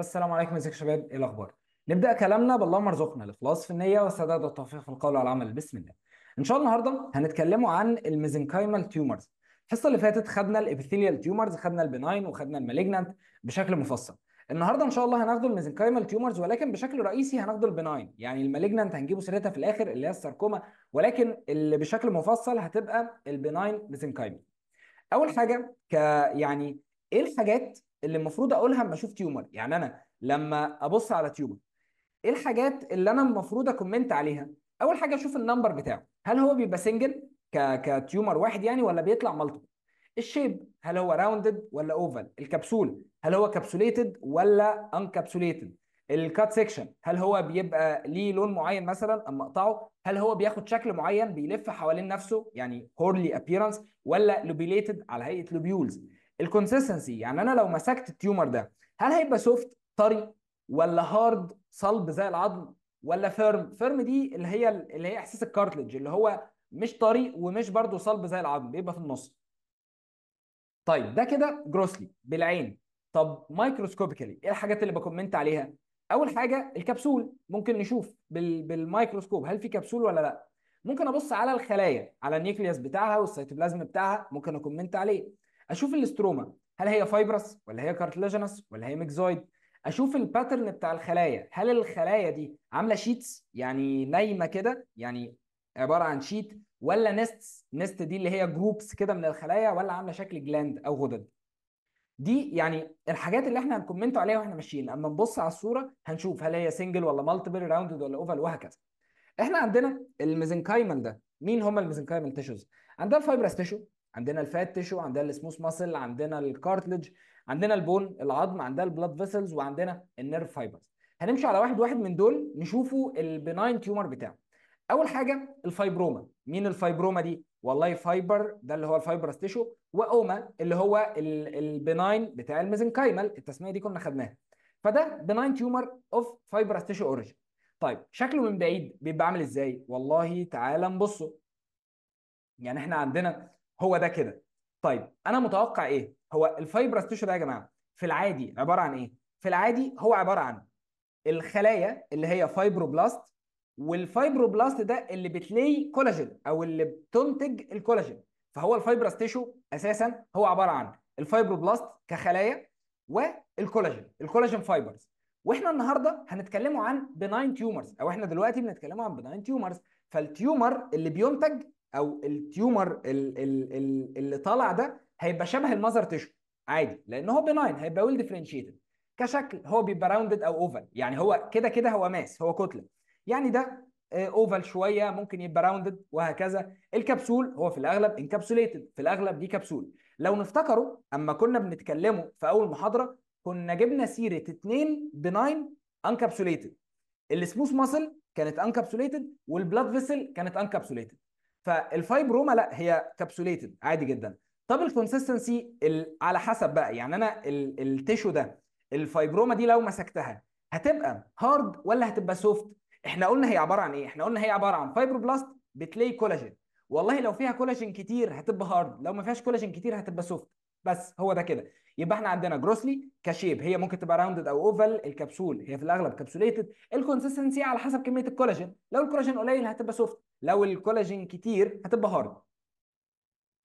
السلام عليكم ازيكم يا شباب ايه الاخبار نبدا كلامنا بالله مرزوقنا الاخلاص في النيه والسداد والتوفيق في القول والعمل بسم الله ان شاء الله النهارده هنتكلموا عن الميزنكايمال تيومرز الحصه اللي فاتت خدنا الابيثيليال تيومرز خدنا البناين وخدنا المالجنانت بشكل مفصل النهارده ان شاء الله هناخدوا الميزنكايمال تيومرز ولكن بشكل رئيسي هناخدوا البناين يعني المالجنانت هنجيبه سيرتها في الاخر اللي هي الساركوما ولكن اللي بشكل مفصل هتبقى البناين ميزنكايمال اول حاجه ك يعني ايه الحاجات اللي المفروض اقولها لما اشوف تيومر يعني انا لما ابص على تيومر ايه الحاجات اللي انا المفروض اكومنت عليها اول حاجه اشوف النمبر بتاعه هل هو بيبقى سنجل ك كتيومر واحد يعني ولا بيطلع مالتيبل الشيب هل هو راوندد ولا اوفال الكبسول هل هو كابسوليتد ولا انكابسوليتد الكات سيكشن هل هو بيبقى ليه لون معين مثلا اما اقطعه هل هو بياخد شكل معين بيلف حوالين نفسه يعني كورلي ابييرنس ولا لوبيليتد على هيئه لوبيولز الكونسستنسي يعني انا لو مسكت التيومر ده هل هيبقى سوفت طري ولا هارد صلب زي العظم ولا فيرم فيرم دي اللي هي اللي هي احساس الكارتلج اللي هو مش طري ومش برضه صلب زي العظم بيبقى في النص طيب ده كده جروسلي بالعين طب مايكروسكوبيكالي ايه الحاجات اللي بكومنت عليها اول حاجه الكبسول ممكن نشوف بال... هل في كبسول ولا لا ممكن ابص على الخلايا على النيوكليوس بتاعها والسيتوبلازم بتاعها ممكن اكومنت عليه اشوف الاستروما هل هي فايبرس ولا هي كارتلاجينس ولا هي ميكزويد اشوف الباترن بتاع الخلايا هل الخلايا دي عامله شيتس يعني نايمه كده يعني عباره عن شيت ولا نستس نست دي اللي هي جروبس كده من الخلايا ولا عامله شكل جلاند او غدد دي يعني الحاجات اللي احنا هنكومنت عليها واحنا ماشيين اما نبص على الصوره هنشوف هل هي سنجل ولا مالتيبل راوندد ولا اوفال وهكذا احنا عندنا الميزنكايمال ده مين هم الميزنكايمال تيشوز عندنا الفايبرس تيشو عندنا الفات تيشو عندنا السموث ماسل عندنا الكارتلج عندنا البون العظم عندنا البلاد فيسلز وعندنا النيرف فايبرز هنمشي على واحد واحد من دول نشوفوا البناين تيومر بتاعه اول حاجه الفايبروما مين الفايبروما دي والله فايبر ده اللي هو الفايبرس تيشو واوما اللي هو البناين بتاع الميزنكايمال التسميه دي كنا خدناها فده بناين تيومر اوف فايبرس تيشو اوريجين طيب شكله من بعيد بيبقى عامل ازاي والله تعالى نبصه يعني احنا عندنا هو ده كده طيب انا متوقع ايه هو الفايبرس تيشو ده يا جماعه في العادي عباره عن ايه في العادي هو عباره عن الخلايا اللي هي فايبروبلاست والفايبروبلاست ده اللي بتلي كولاجين او اللي بتنتج الكولاجين فهو الفايبرس تيشو اساسا هو عباره عن الفايبروبلاست كخلايا والكولاجين الكولاجين فايبرز واحنا النهارده هنتكلموا عن بناين تيومرز او احنا دلوقتي بنتكلموا عن بناين تيومرز فالتيومر اللي بينتج او التيومر اللي طالع ده هيبقى شبه المذر تيشو عادي لان هو بناين هيبقى ويل ديفرنشيتد كشكل هو بيبقى راوندد او اوفال يعني هو كده كده هو ماس هو كتله يعني ده اوفال آه، شويه ممكن يبقى راوندد وهكذا الكبسول هو في الاغلب انكابسوليتد في الاغلب دي كبسول لو نفتكره اما كنا بنتكلمه في اول محاضره كنا جبنا سيره اثنين بناين انكابسوليتد السموث ماسل كانت انكابسوليتد والبلاد فيسل كانت انكابسوليتد فالفايبروما لا هي كابسوليتد عادي جدا طب الكونسستنسي على حسب بقى يعني انا التيشو ده الفايبروما دي لو مسكتها هتبقى هارد ولا هتبقى سوفت احنا قلنا هي عباره عن ايه احنا قلنا هي عباره عن فايبروبلاست بتلاقي كولاجين والله لو فيها كولاجين كتير هتبقى هارد لو ما فيهاش كولاجين كتير هتبقى سوفت بس هو ده كده يبقى احنا عندنا جروسلي كشيب هي ممكن تبقى راوندد او اوفال الكبسول هي في الاغلب كبسوليتد الكونسستنسي على حسب كميه الكولاجين لو الكولاجين قليل هتبقى سوفت لو الكولاجين كتير هتبقى هارد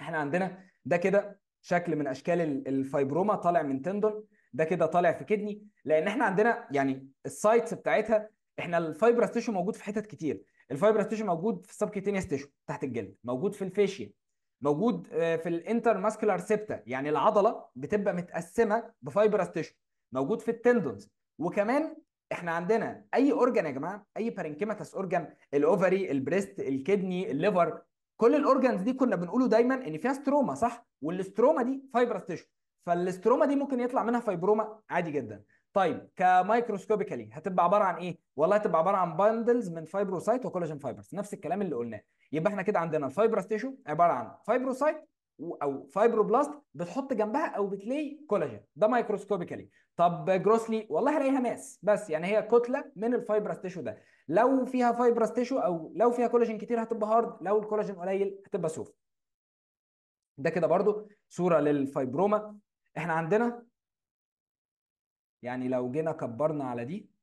احنا عندنا ده كده شكل من اشكال الفايبروما طالع من تندون ده كده طالع في كدني لان احنا عندنا يعني السايتس بتاعتها احنا الفايبرس تيشو موجود في حتت كتير الفايبرس تيشو موجود في السبكيتينيوس تيشو تحت الجلد موجود في الفيشيا موجود آه، في الانتر ماسكولار سيبتا يعني العضله بتبقى متقسمه بفايبرس تيشو موجود في التندونز وكمان احنا عندنا اي اورجان يا جماعه اي بارينكيماتس اورجان الاوفري البريست الكدني الليفر كل الاورجانز دي كنا بنقوله دايما ان فيها ستروما صح والستروما دي فايبرس تيشو فالستروما دي ممكن يطلع منها فايبروما عادي جدا طيب كمايكروسكوبيكالي هتبقى عباره عن ايه والله هتبقى عباره عن باندلز من فايبروسايت وكولاجين فايبرز نفس الكلام اللي قلناه يبقى احنا كده عندنا الفايبرس تيشو عباره عن فايبروسايت او فايبروبلاست بتحط جنبها او بتلاقي كولاجين ده مايكروسكوبيكالي طب جروسلي والله هلاقيها ماس بس يعني هي كتله من الفايبرس تيشو ده لو فيها فايبرس تيشو او لو فيها كولاجين كتير هتبقى هارد لو الكولاجين قليل هتبقى سوفت ده كده برضو صوره للفايبروما احنا عندنا يعني لو جينا كبرنا على دي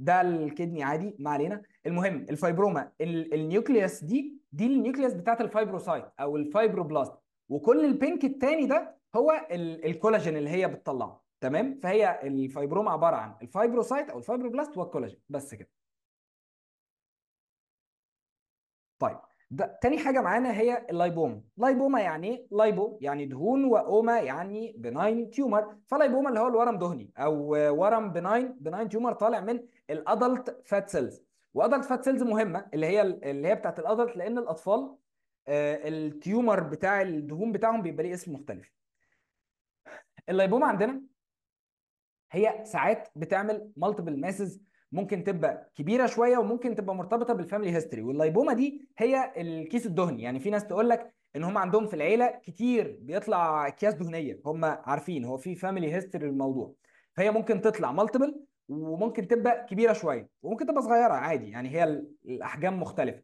ده الكدني عادي ما علينا المهم الفايبروما النيوكليوس دي دي النيوكليوس بتاعت الفايبروسايت او الفايبروبلاست وكل البينك الثاني ده هو الكولاجين اللي هي بتطلعه تمام فهي الفايبروما عباره عن الفايبروسايت او الفايبروبلاست والكولاجين بس كده طيب ده تاني حاجه معانا هي اللايبوما لايبوما يعني ايه لايبو يعني دهون واوما يعني بناين تيومر فلايبوما اللي هو الورم دهني او ورم بناين بناين تيومر طالع من الادلت فات سيلز وادلت فات سيلز مهمه اللي هي اللي هي بتاعت الادلت لان الاطفال آه، التيومر بتاع الدهون بتاعهم بيبقى ليه اسم مختلف الليبوما عندنا هي ساعات بتعمل مالتيبل ماسز ممكن تبقى كبيره شويه وممكن تبقى مرتبطه بالفاميلي هيستوري والليبوما دي هي الكيس الدهني يعني في ناس تقول لك ان هم عندهم في العيله كتير بيطلع اكياس دهنيه هم عارفين هو في فاميلي هيستوري الموضوع فهي ممكن تطلع مالتيبل وممكن تبقى كبيره شويه وممكن تبقى صغيره عادي يعني هي الاحجام مختلفه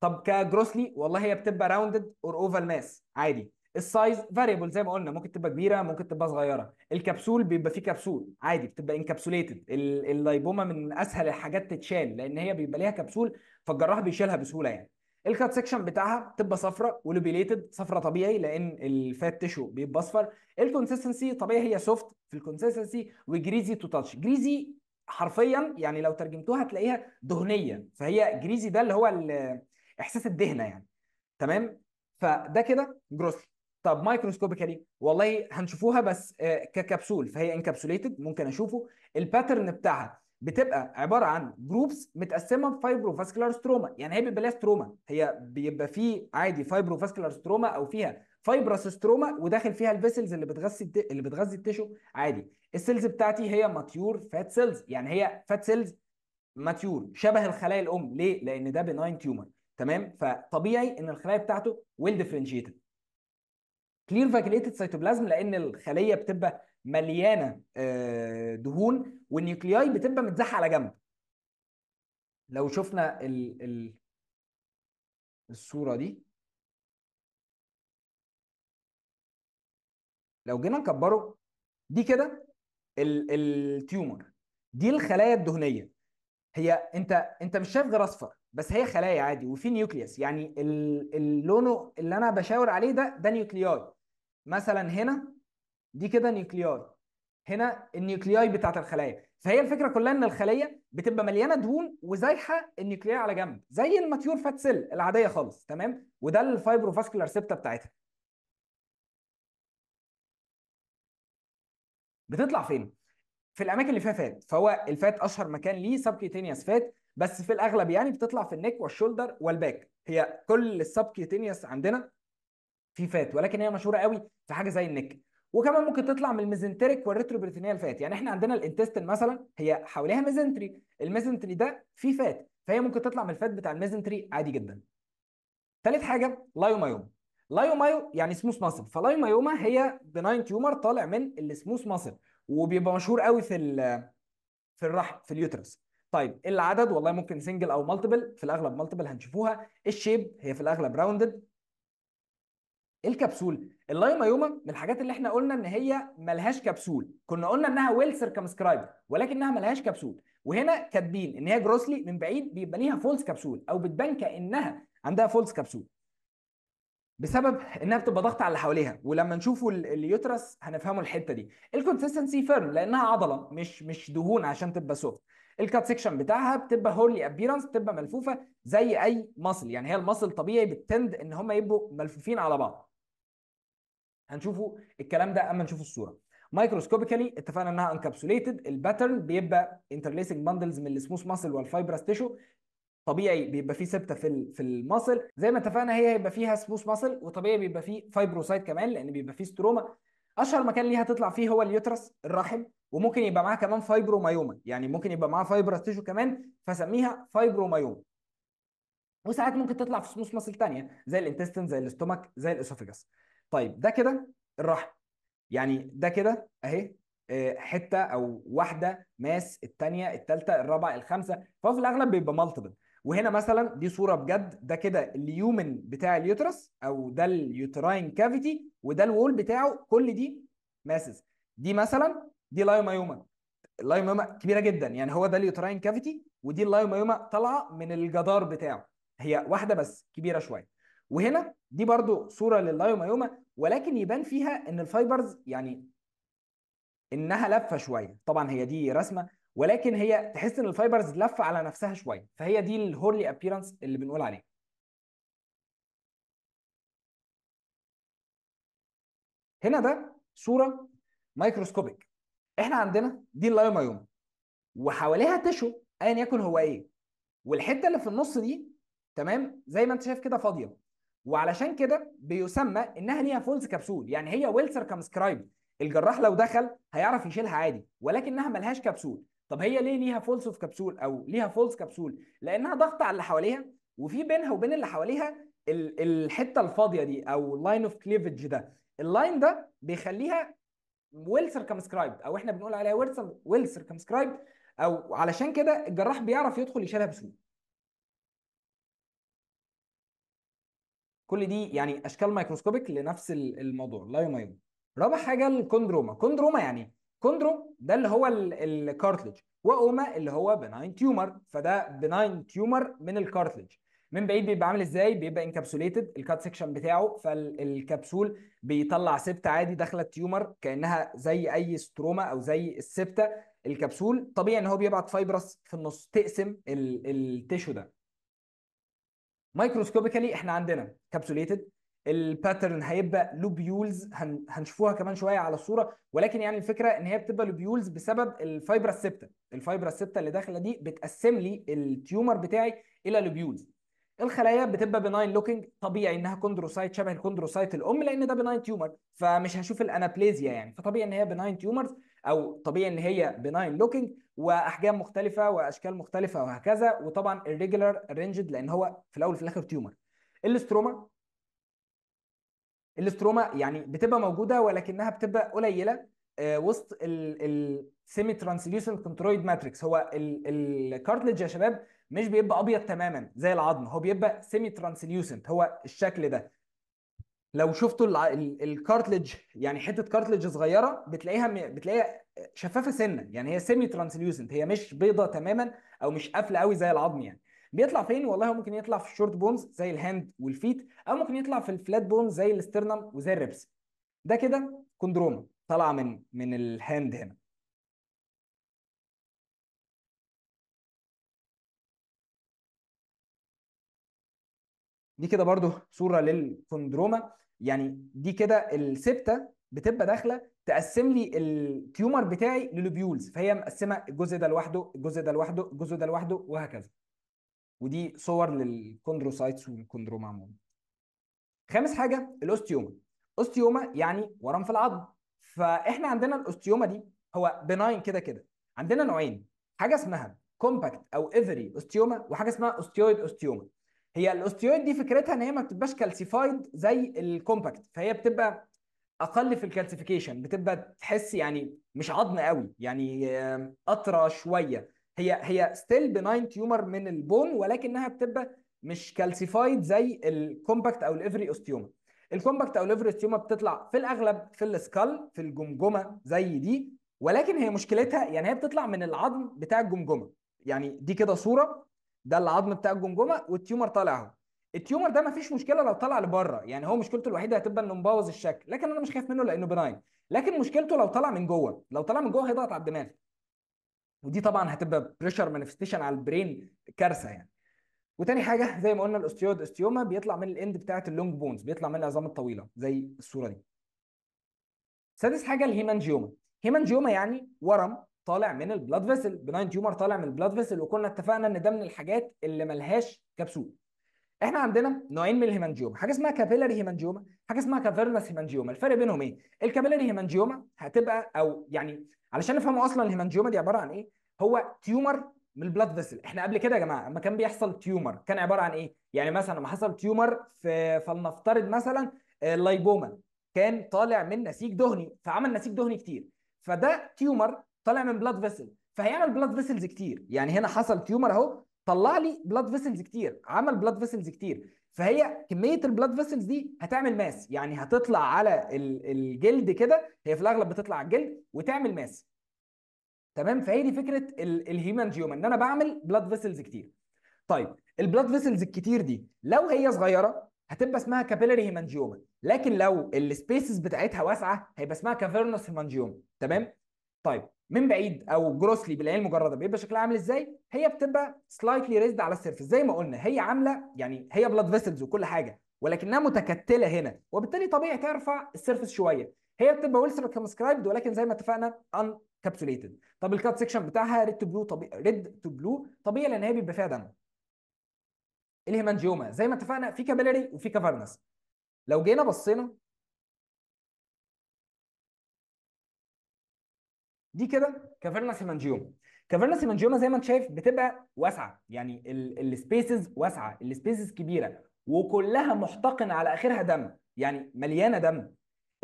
طب كجروسلي والله هي بتبقى راوندد اور اوفال ماس عادي السايز فاريبل زي ما قلنا ممكن تبقى كبيره ممكن تبقى صغيره الكبسول بيبقى فيه كبسول عادي بتبقى انكابسوليتد اللايبوما من اسهل الحاجات تتشال لان هي بيبقى ليها كبسول فالجراح بيشيلها بسهوله يعني الكات سكشن بتاعها تبقى صفراء ولوبيليتد صفراء طبيعي لان الفات تشو بيبقى اصفر الكونسستنسي طبيعي هي سوفت في الكونسستنسي وجريزي تو تاتش جريزي حرفيا يعني لو ترجمتوها هتلاقيها دهنيه فهي جريزي ده اللي هو احساس الدهنه يعني تمام فده كده جروسلي طب مايكروسكوبيكالي يعني والله هنشوفوها بس آه، ككبسول فهي انكابسوليتد ممكن اشوفه الباترن بتاعها بتبقى عباره عن جروبس متقسمه فايبروفاسكولار ستروما يعني هي بيبقى ليها ستروما هي بيبقى فيه عادي فايبروفاسكولار ستروما او فيها فايبرس ستروما وداخل فيها الفيسلز اللي بتغذي الت... اللي بتغذي التشو عادي السيلز بتاعتي هي ماتيور فات سيلز يعني هي فات سيلز ماتيور شبه الخلايا الام ليه لان ده بناين تيومر تمام فطبيعي ان الخلايا بتاعته ويل ديفرنشيتد كلير فاكيليتد سيتوبلازم لان الخليه بتبقى مليانه آه، دهون والنيوكلياي بتبقى متزحه على جنب لو شفنا ال ال الصوره دي لو جينا نكبره دي كده التيومر دي الخلايا الدهنيه هي انت انت مش شايف غير اصفر بس هي خلايا عادي وفي نيوكليوس يعني اللون اللي انا بشاور عليه ده ده نيوكلياي مثلا هنا دي كده نيوكلياي هنا النيوكلياي بتاعت الخلايا فهي الفكره كلها ان الخليه بتبقى مليانه دهون وزايحه النيوكلياي على جنب زي الماتيور فات سيل العاديه خالص تمام وده الفايبروفاسكولار سيبتا بتاعتها بتطلع فين في الاماكن اللي فيها فات فهو الفات اشهر مكان ليه سبكيوتينيوس فات بس في الاغلب يعني بتطلع في النك والشولدر والباك هي كل السبكيوتينيوس عندنا في فات ولكن هي مشهوره قوي في حاجه زي النك وكمان ممكن تطلع من الميزنتريك والريتروبريتينيه الفات يعني احنا عندنا الانتستين مثلا هي حواليها ميزنتري الميزنتري ده فيه فات فهي ممكن تطلع من الفات بتاع الميزنتري عادي جدا ثالث حاجه لايومايوم لايومايو يعني سموث ماسل فلايومايوما هي بناين تيومر طالع من السموث ماسل وبيبقى مشهور قوي في في الرحم في اليوترس طيب إيه العدد والله ممكن سنجل او مالتيبل في الاغلب مالتيبل هنشوفوها الشيب هي في الاغلب راوندد الكبسول اللايما يوما من الحاجات اللي احنا قلنا ان هي ملهاش كبسول كنا قلنا انها ويل سيركمسكرايب ولكنها ملهاش كبسول وهنا كاتبين ان هي جروسلي من بعيد بيبقى ليها فولس كبسول او بتبان كانها عندها فولس كبسول بسبب انها بتبقى ضغط على اللي حواليها ولما نشوفوا اليوترس هنفهموا الحته دي الكونسيستنسي فيرم لانها عضله مش مش دهون عشان تبقى سوفت الكات سيكشن بتاعها بتبقى هولي ابيرنس بتبقى ملفوفه زي اي مصل يعني هي المصل طبيعي بتند ان هم يبقوا ملفوفين على بعض هنشوفه الكلام ده اما نشوف الصوره مايكروسكوبيكالي اتفقنا انها انكابسوليتد الباترن بيبقى انترليسنج باندلز من السموث ماسل والفايبرس تيشو طبيعي بيبقى فيه سبته في في الماسل زي ما اتفقنا هي هيبقى فيها سموث ماسل وطبيعي بيبقى فيه فايبروسايت كمان لان بيبقى فيه ستروما اشهر مكان ليها تطلع فيه هو اليوترس الرحم وممكن يبقى معاها كمان فايبرومايوما يعني ممكن يبقى معاها فايبرس تيشو كمان فسميها فايبرومايوما وساعات ممكن تطلع في سموث ماسل ثانيه زي الانتستين زي الاستومك زي الاسوفيجاس طيب ده كده الرحم يعني ده كده اهي آه، حته او واحده ماس الثانيه الثالثه الرابعه الخامسه فهو في الاغلب بيبقى مالتيبل وهنا مثلا دي صوره بجد ده كده اليومن بتاع اليوترس او ده اليوتراين كافيتي وده الوول بتاعه كل دي ماسز دي مثلا دي لايومايوما اللايومايوما كبيره جدا يعني هو ده اليوتراين كافيتي ودي اللايومايوما طالعه من الجدار بتاعه هي واحده بس كبيره شويه وهنا دي برضو صوره لللايومايوما ولكن يبان فيها ان الفايبرز يعني انها لفه شويه طبعا هي دي رسمه ولكن هي تحس ان الفايبرز لفه على نفسها شويه فهي دي الهورلي ابييرنس اللي بنقول عليه هنا ده صوره مايكروسكوبيك احنا عندنا دي اللايومايوما وحواليها تشو ايا يكن هو ايه والحته اللي في النص دي تمام زي ما انت شايف كده فاضيه وعلشان كده بيسمى انها ليها فولز كبسول يعني هي ويل سيركمسكرايب الجراح لو دخل هيعرف يشيلها عادي ولكنها ملهاش كبسول طب هي ليه ليها فولس اوف كبسول او ليها فولس كبسول لانها ضغط على اللي حواليها وفي بينها وبين اللي حواليها الحته الفاضيه دي او لاين اوف كليفج ده اللاين ده بيخليها ويل سيركمسكرايب او احنا بنقول عليها ويل سيركمسكرايب او علشان كده الجراح بيعرف يدخل يشيلها بسهوله كل دي يعني اشكال مايكروسكوبيك لنفس الموضوع لا يميز رابع حاجه الكوندروما كوندروما يعني كوندرو ده اللي هو الكارتلج واوما اللي هو بناين تيومر فده بناين تيومر من الكارتلج من بعيد بيبقى عامل ازاي بيبقى انكابسوليتد الكات سيكشن بتاعه فالكبسول بيطلع سبتة عادي داخله التيومر كانها زي اي ستروما او زي السبته الكبسول طبيعي ان هو بيبعت فايبرس في النص تقسم التيشو ده مايكروسكوبيكالي احنا عندنا كابسوليتد الباترن هيبقى لوبيولز هن... هنشوفوها كمان شويه على الصوره ولكن يعني الفكره ان هي بتبقى لوبيولز بسبب الفايبر السبتا الفايبر السبتا اللي داخله دي بتقسم لي التيومر بتاعي الى لوبيولز الخلايا بتبقى بناين لوكينج طبيعي انها كوندروسايت شبه الكوندروسايت الام لان ده بناين تيومر فمش هشوف الانابليزيا يعني فطبيعي ان هي بناين تيومرز او طبيعي ان هي بناين لوكينج واحجام مختلفه واشكال مختلفه وهكذا وطبعا الريجولار رينجد لان هو في الاول وفي الاخر تيومر الاستروما الاستروما يعني بتبقى موجوده ولكنها بتبقى قليله آه، وسط السيمي ترانسلوسنت كنترويد ماتريكس هو الكارتلج يا شباب مش بيبقى ابيض تماما زي العظم هو بيبقى سيمي ترانسلوسنت هو الشكل ده لو شفتوا الكارتلج يعني حته كارتلج صغيره بتلاقيها بتلاقيها شفافه سنه يعني هي سيمي ترانسلوسنت هي مش بيضه تماما او مش قافله قوي زي العظم يعني بيطلع فين والله هو ممكن يطلع في الشورت بونز زي الهاند والفيت او ممكن يطلع في الفلات بونز زي الاسترنم وزي الربس ده كده كوندروما طالعه من من الهاند هنا دي كده برضو صوره للكوندروما يعني دي كده السبته بتبقى داخله تقسم لي التيومر بتاعي للوبيولز فهي مقسمه الجزء ده لوحده الجزء ده لوحده الجزء ده لوحده وهكذا ودي صور للكوندروسايتس والكوندروما عموما خامس حاجه الاوستيوما اوستيوما يعني ورم في العظم فاحنا عندنا الاوستيوما دي هو بناين كده كده عندنا نوعين حاجه اسمها كومباكت او ايفري اوستيوما وحاجه اسمها اوستيويد اوستيوما هي الاوستيويد دي فكرتها ان هي ما بتبقاش كالسيفايد زي الكومباكت فهي بتبقى اقل في الكالسيفيكيشن بتبقى تحس يعني مش عظم قوي يعني قطره شويه هي هي ستيل بناين تيومر من البون ولكنها بتبقى مش كالسيفايد زي الكومباكت او الافري اوستيوما الكومباكت او الافري اوستيوما بتطلع في الاغلب في السكال في الجمجمه زي دي ولكن هي مشكلتها يعني هي بتطلع من العظم بتاع الجمجمه يعني دي كده صوره ده العظم بتاع الجمجمه والتيومر طالع اهو التيومر ده مفيش مشكله لو طلع لبره يعني هو مشكلته الوحيده هتبقى انه مبوظ الشكل لكن انا مش خايف منه لانه بناين لكن مشكلته لو طلع من جوه لو طلع من جوه هيضغط على الدماغ ودي طبعا هتبقى بريشر مانيفستيشن على البرين كارثه يعني وتاني حاجه زي ما قلنا الاوستيود استيوما بيطلع من الاند بتاعه اللونج بونز بيطلع من العظام الطويله زي الصوره دي سادس حاجه الهيمانجيوما هيمانجيوما يعني ورم طالع من البلاد فيسل بناين تيومر طالع من البلاد فيسل وكنا اتفقنا ان ده من الحاجات اللي ملهاش كبسول احنا عندنا نوعين من الهيمانجيوما حاجه اسمها كابيلاري هيمانجيوما حاجه اسمها كافيرنس هيمانجيوما الفرق بينهم ايه الكابيلاري هيمانجيوما هتبقى او يعني علشان نفهموا اصلا الهيمانجيوما دي عباره عن ايه هو تيومر من البلاد فيسل احنا قبل كده يا جماعه اما كان بيحصل تيومر كان عباره عن ايه يعني مثلا لما حصل تيومر في فلنفترض مثلا اللايبوما آه، كان طالع من نسيج دهني فعمل نسيج دهني كتير فده تيومر طالع من بلاد فيسل فهيعمل بلاد فيسلز كتير يعني هنا حصل تيومر اهو طلع لي بلاد فيسلز كتير عمل بلاد فيسلز كتير فهي كميه البلاد فيسلز دي هتعمل ماس يعني هتطلع على الجلد كده هي في الاغلب بتطلع على الجلد وتعمل ماس تمام فهي دي فكره الهيمانجيوما ان انا بعمل بلاد فيسلز كتير طيب البلاد فيسلز الكتير دي لو هي صغيره هتبقى اسمها كابيلاري هيمانجيوما لكن لو السبيسز بتاعتها واسعه هيبقى اسمها كافيرنوس هيمانجيوما تمام طيب من بعيد او جروسلي بالعين المجرده بيبقى شكلها عامل ازاي هي بتبقى سلايتلي ريزد على السيرفس زي ما قلنا هي عامله يعني هي بلاد فيسلز وكل حاجه ولكنها متكتله هنا وبالتالي طبيعي ترفع السيرفس شويه هي بتبقى ويل سيركمسكرايبد ولكن زي ما اتفقنا ان كابسوليتد طب الكات سيكشن بتاعها ريد تو بلو طبيعي ريد تو بلو طبيعي لان هي بيبقى فيها دم الهيمانجيوما زي ما اتفقنا في كابيلاري وفي كافرنس لو جينا بصينا دي كده كافيرنا سيمانجيوما كافيرنا سيمانجيوما زي ما انت شايف بتبقى واسعه يعني السبيسز واسعه السبيسز كبيره وكلها محتقن على اخرها دم يعني مليانه دم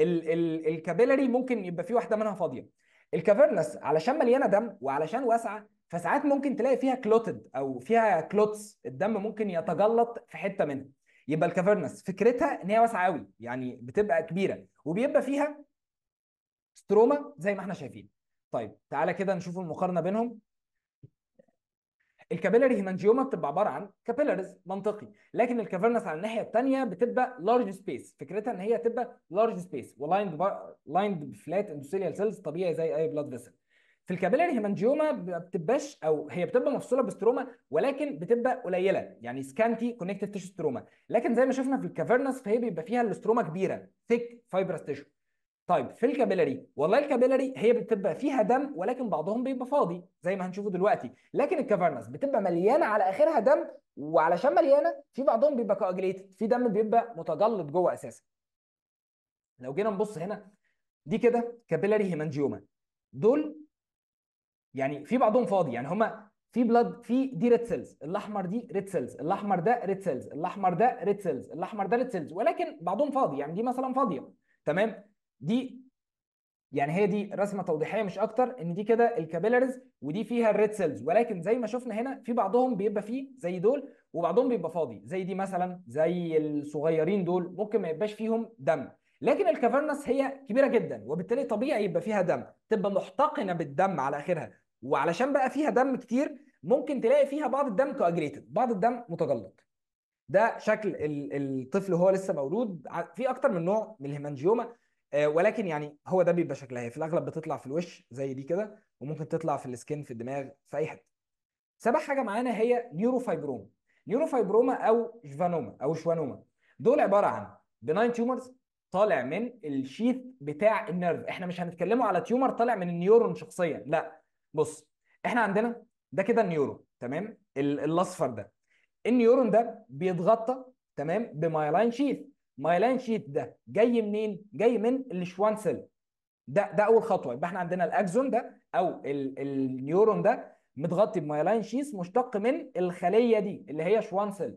ال ال الكابيلاري ممكن يبقى في واحده منها فاضيه الكافيرنس علشان مليانه دم وعلشان واسعه فساعات ممكن تلاقي فيها كلوتد او فيها كلوتس الدم ممكن يتجلط في حته منها يبقى الكافيرنس فكرتها ان هي واسعه قوي يعني بتبقى كبيره وبيبقى فيها ستروما زي ما احنا شايفين طيب تعالى كده نشوف المقارنه بينهم الكابيلاري هيمانجيوما بتبقى عباره عن كابيلاريز منطقي لكن الكافرنس على الناحيه الثانيه بتبقى لارج سبيس فكرتها ان هي تبقى لارج سبيس ولايند لايند بفلات اندوثيليال سيلز طبيعي زي اي بلاد فيسل في الكابيلاري هيمانجيوما ما بتبقاش او هي بتبقى مفصوله بستروما ولكن بتبقى قليله يعني سكانتي كونكتد تيشو ستروما لكن زي ما شفنا في الكافرنس فهي بيبقى فيها الاستروما كبيره ثيك فايبرس تيشو طيب في الكابيلاري والله الكابيلاري هي بتبقى فيها دم ولكن بعضهم بيبقى فاضي زي ما هنشوفه دلوقتي لكن الكافرنس بتبقى مليانه على اخرها دم وعلشان مليانه في بعضهم بيبقى كواجليتد في دم بيبقى متجلط جوه اساسا لو جينا نبص هنا دي كده كابيلاري هيمانجيوما دول يعني في بعضهم فاضي يعني هما في بلاد في دي ريد سيلز الاحمر دي ريد سيلز الاحمر ده ريد سيلز الاحمر ده ريد سيلز الاحمر ده ريد سيلز ولكن بعضهم فاضي يعني دي مثلا فاضيه تمام دي يعني هي دي رسمه توضيحيه مش اكتر ان دي كده الكابيلرز ودي فيها الريد سيلز ولكن زي ما شفنا هنا في بعضهم بيبقى فيه زي دول وبعضهم بيبقى فاضي زي دي مثلا زي الصغيرين دول ممكن ما يبقاش فيهم دم لكن الكافرنس هي كبيره جدا وبالتالي طبيعي يبقى فيها دم تبقى محتقنه بالدم على اخرها وعلشان بقى فيها دم كتير ممكن تلاقي فيها بعض الدم كاجريتد بعض الدم متجلط ده شكل الطفل وهو لسه مولود في اكتر من نوع من الهيمانجيوما آه، ولكن يعني هو ده بيبقى شكلها هي في الاغلب بتطلع في الوش زي دي كده وممكن تطلع في السكين في الدماغ في اي حته سبع حاجه معانا هي نيوروفايبروما نيوروفايبروما او شفانوما او شوانوما دول عباره عن بناين تيومرز طالع من الشيث بتاع النيرف احنا مش هنتكلموا على تيومر طالع من النيورون شخصيا لا بص احنا عندنا ده كده النيورون تمام الاصفر ده النيورون ده بيتغطى تمام بمايلاين شيث مايلان شيت ده جاي منين؟ جاي من الشوان سيل ده ده اول خطوه يبقى احنا عندنا الاكزون ده او النيورون ده متغطي بمايلان شيس مشتق من الخليه دي اللي هي شوان سيل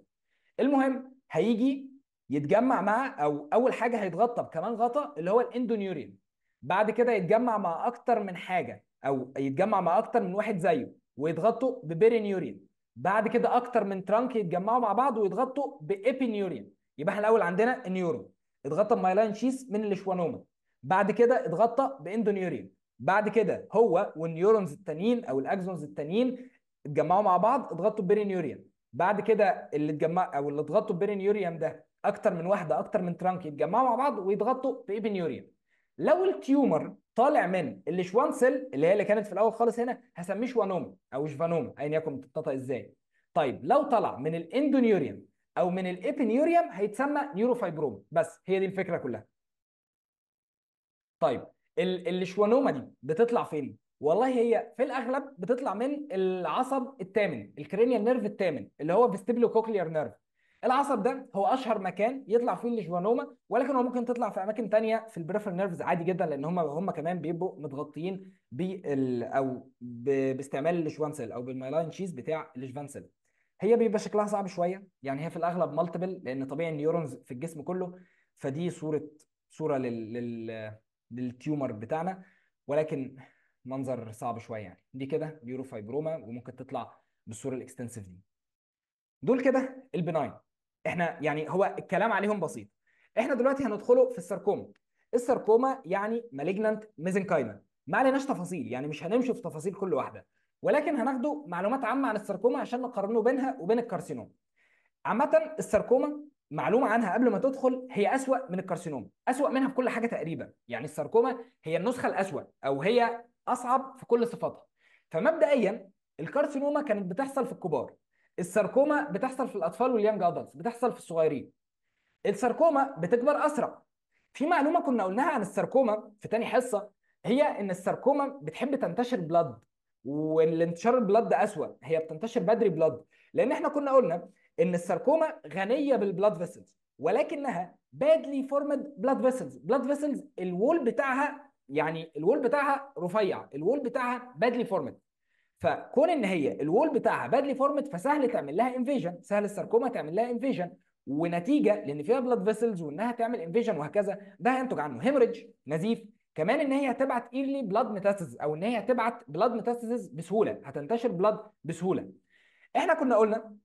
المهم هيجي يتجمع مع او اول حاجه هيتغطى بكمان غطاء اللي هو الاندونيورين بعد كده يتجمع مع اكتر من حاجه او يتجمع مع اكتر من واحد زيه ويتغطوا ببيرينيورين بعد كده اكتر من ترانك يتجمعوا مع بعض ويتغطوا بابينيورين يبقى احنا الاول عندنا النيورون اتغطى بمايلاين شيس من الاشوانوما بعد كده اتغطى باندونيورين بعد كده هو والنيورونز التانيين او الاكزونز التانيين اتجمعوا مع بعض اتغطوا ببيرينيوريوم بعد كده اللي اتجمع او اللي اتغطوا ببيرينيوريوم ده اكتر من واحده اكتر من ترانك يتجمعوا مع بعض ويتغطوا بايبينيوريوم لو التيومر طالع من الشوان سيل اللي هي اللي كانت في الاول خالص هنا هسميه شوانوما او شفانوما ايا يكن بتتنطق ازاي طيب لو طلع من الاندونيوريان او من الابنيوريم هيتسمى نيوروفايبروما بس هي دي الفكره كلها طيب الشوانوما دي بتطلع فين والله هي في الاغلب بتطلع من العصب الثامن الكرينيال نيرف الثامن اللي هو فيستيبلو كوكليير نيرف العصب ده هو اشهر مكان يطلع فيه الجوانوما ولكن هو ممكن تطلع في اماكن ثانيه في البريفرال نيرفز عادي جدا لان هم هم كمان بيبقوا متغطيين بال او باستعمال الشوان سيل او بالمايلين شيز بتاع الشفان سيل هي بيبقى شكلها صعب شويه يعني هي في الاغلب مالتيبل لان طبيعي النيورونز في الجسم كله فدي صوره صوره لل... لل... للتيومر بتاعنا ولكن منظر صعب شويه يعني دي كده نيوروفايبروما وممكن تطلع بالصوره الاكستنسيف دي دول كده البناين احنا يعني هو الكلام عليهم بسيط احنا دلوقتي هندخله في الساركوما الساركوما يعني مالجننت ميزنكايما ما عليناش تفاصيل يعني مش هنمشي في تفاصيل كل واحده ولكن هناخده معلومات عامه عن الساركوما عشان نقارنه بينها وبين الكارسينوم عامه الساركوما معلومه عنها قبل ما تدخل هي اسوا من الكارسينوم اسوا منها في كل حاجه تقريبا يعني الساركوما هي النسخه الاسوا او هي اصعب في كل صفاتها فمبدئيا الكارسينوما كانت بتحصل في الكبار الساركوما بتحصل في الاطفال واليانج ادلتس بتحصل في الصغيرين الساركوما بتكبر اسرع في معلومه كنا قلناها عن الساركوما في تاني حصه هي ان الساركوما بتحب تنتشر بلاد والانتشار البلد اسوء هي بتنتشر بدري بلد لان احنا كنا قلنا ان الساركوما غنيه بالبلاد فيسلز ولكنها بادلي فورمد بلاد فيسلز بلاد فيسلز الوول بتاعها يعني الوول بتاعها رفيع الوول بتاعها بادلي فورمد فكون ان هي الوول بتاعها بادلي فورمد فسهل تعمل لها انفيجن سهل الساركوما تعمل لها انفيجن ونتيجه لان فيها بلاد فيسلز وانها تعمل انفيجن وهكذا ده هينتج عنه هيمرج نزيف كمان ان هي هتبعت ايرلي بلاد ميتاستاسيز او ان هي هتبعت بلاد ميتاستاسيز بسهوله هتنتشر بلاد بسهوله احنا كنا قلنا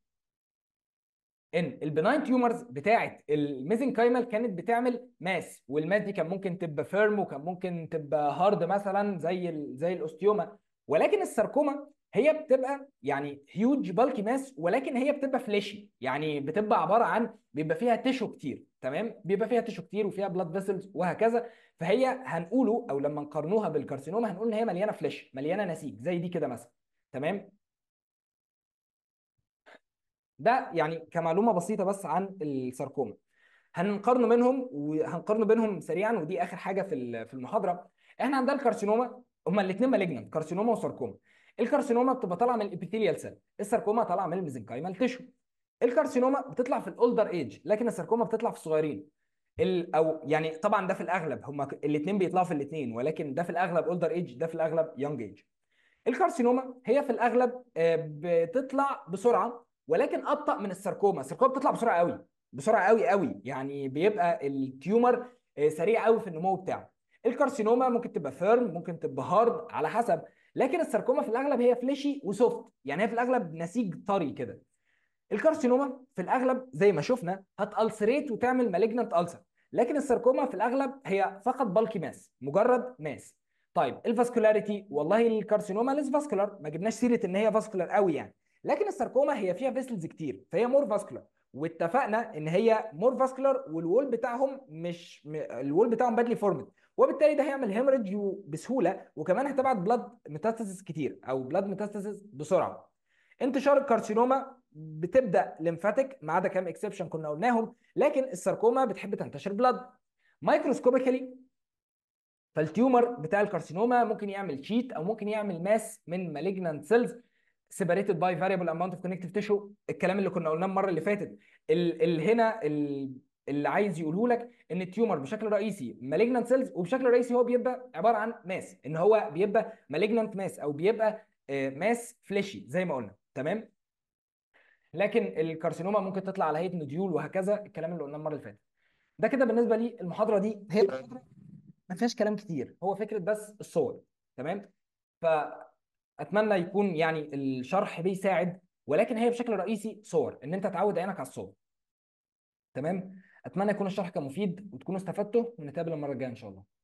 ان البناين تيومرز بتاعه الميزنكايمال كانت بتعمل ماس والماس دي كان ممكن تبقى فيرم وكان ممكن تبقى هارد مثلا زي زي الاوستيوما ولكن الساركوما هي بتبقى يعني هيوج بالكي ماس ولكن هي بتبقى فلاشي يعني بتبقى عباره عن بيبقى فيها تيشو كتير تمام بيبقى فيها تيشو كتير وفيها بلاد فيسلز وهكذا فهي هنقوله او لما نقارنوها بالكارسينوما هنقول ان هي مليانه فلاش مليانه نسيج زي دي كده مثلا تمام ده يعني كمعلومه بسيطه بس عن الساركوما هنقارنه منهم وهنقارنه بينهم سريعا ودي اخر حاجه في في المحاضره احنا عندنا الكارسينوما هما الاثنين مالجنم كارسينوما وساركوما الكارسينوما بتبقى طالعه من الابيثيليال سيل الساركوما طالعه من الميزنكايمال تيشو الكارسينوما بتطلع في الاولدر ايج لكن الساركوما بتطلع في الصغيرين ال او يعني طبعا ده في الاغلب هما الاثنين بيطلعوا في الاثنين ولكن ده في الاغلب اولدر ايج ده في الاغلب يونج ايج الكارسينوما هي في الاغلب آه، بتطلع بسرعه ولكن ابطا من الساركوما الساركوما بتطلع بسرعه قوي بسرعه قوي قوي يعني بيبقى التيومر آه، سريع قوي في النمو بتاعه الكارسينوما ممكن تبقى فيرم ممكن تبقى هارد على حسب لكن الساركوما في الاغلب هي فليشي وسوفت يعني هي في الاغلب نسيج طري كده الكارسينوما في الاغلب زي ما شفنا هتالسريت وتعمل مالجنت السر لكن الساركوما في الاغلب هي فقط بالكي ماس مجرد ماس طيب الفاسكولاريتي والله الكارسينوما ليس فاسكولار ما جبناش سيره ان هي فاسكولار قوي يعني لكن الساركوما هي فيها فيسلز كتير فهي مور فاسكولار واتفقنا ان هي مور فاسكولار والوول بتاعهم مش الوول بتاعهم بدلي فورمد وبالتالي ده هيعمل هيمرج بسهوله وكمان هتبعت بلاد ميتاستاسيس كتير او بلاد ميتاستاسيس بسرعه انتشار الكارسينوما بتبدا ليمفاتيك ما عدا كام اكسبشن كنا قلناهم لكن الساركوما بتحب تنتشر بلاد مايكروسكوبيكالي فالتيومر بتاع الكارسينوما ممكن يعمل شيت او ممكن يعمل ماس من مالجنانت سيلز سيبريتد باي فاريبل اماونت اوف كونكتيف تيشو الكلام اللي كنا قلناه المره اللي فاتت اللي هنا اللي عايز يقوله لك ان التيومر بشكل رئيسي مالجنانت سيلز وبشكل رئيسي هو بيبقى عباره عن ماس ان هو بيبقى مالجنانت ماس او بيبقى ماس آه، فليشي زي ما قلنا تمام لكن الكارسينوما ممكن تطلع على هيئه نوديول وهكذا الكلام اللي قلناه المره اللي فاتت ده كده بالنسبه لي المحاضره دي هي ما فيهاش كلام كتير هو فكره بس الصور تمام فاتمنى يكون يعني الشرح بيساعد ولكن هي بشكل رئيسي صور ان انت تعود عينك على الصور تمام اتمنى يكون الشرح كان مفيد وتكونوا استفدتوا ونتقابل المره الجايه ان شاء الله